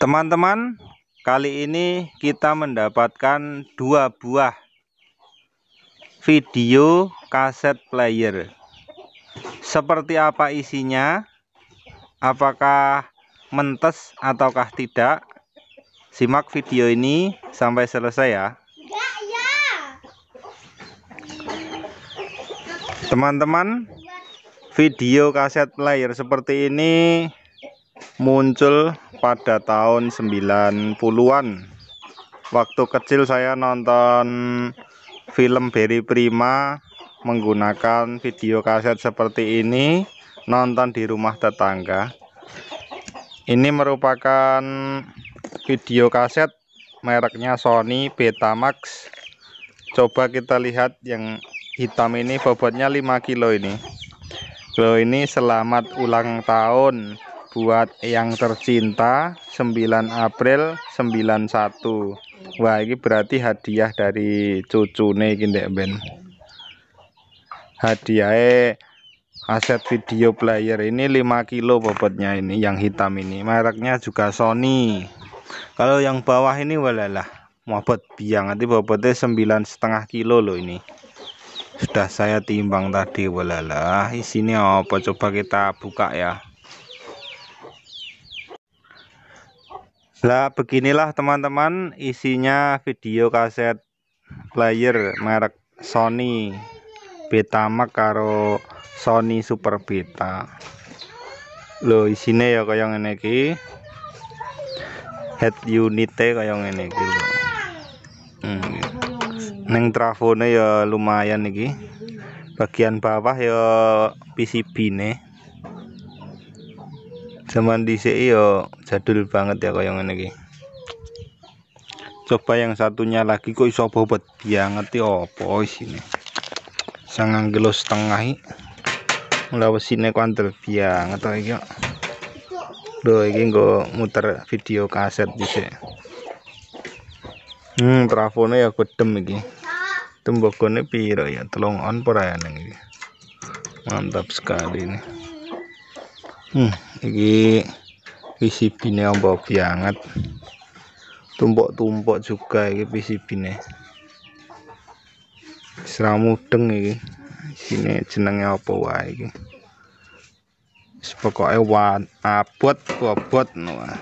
Teman-teman, kali ini kita mendapatkan dua buah video kaset player. Seperti apa isinya? Apakah mentes ataukah tidak? Simak video ini sampai selesai ya. Teman-teman, video kaset player seperti ini muncul pada tahun 90-an waktu kecil saya nonton film Berry Prima menggunakan video kaset seperti ini nonton di rumah tetangga ini merupakan video kaset mereknya Sony Betamax coba kita lihat yang hitam ini bobotnya 5 kilo ini Loh ini selamat ulang tahun buat yang tercinta 9 April 91 Wah ini berarti hadiah dari cucu ini Dek Ben Hadiah aset video player ini 5 kilo bobotnya ini yang hitam ini mereknya juga Sony kalau yang bawah ini walalah bobot biang nanti bobotnya 9 setengah kilo loh ini sudah saya timbang tadi walalah isinya apa coba kita buka ya Nah, beginilah teman-teman isinya video kaset player merek Sony Betamax karo Sony Super Beta. Loh, isine ya yang ngene iki. Head kayak yang ngene iki. Hmm. Ning trafone ya lumayan iki. Bagian bawah ya PCB-ne zaman sini iya yo jadul banget ya kau yang iki coba yang satunya lagi kok iso bobot ya ngerti opo sini sangang gelo setengah melawas sini kuantar banget atau iki Loh iki nggo muter video kaset sini. hmm trafonnya ya kudem iki tembokone piro ya tolong on perayaan ini mantap sekali ini hmm ini PCB ini ombo banget tumpuk-tumpuk juga ini PCB ini deng ini sini jenengnya apa wae ini pokoke wan abot bobot nua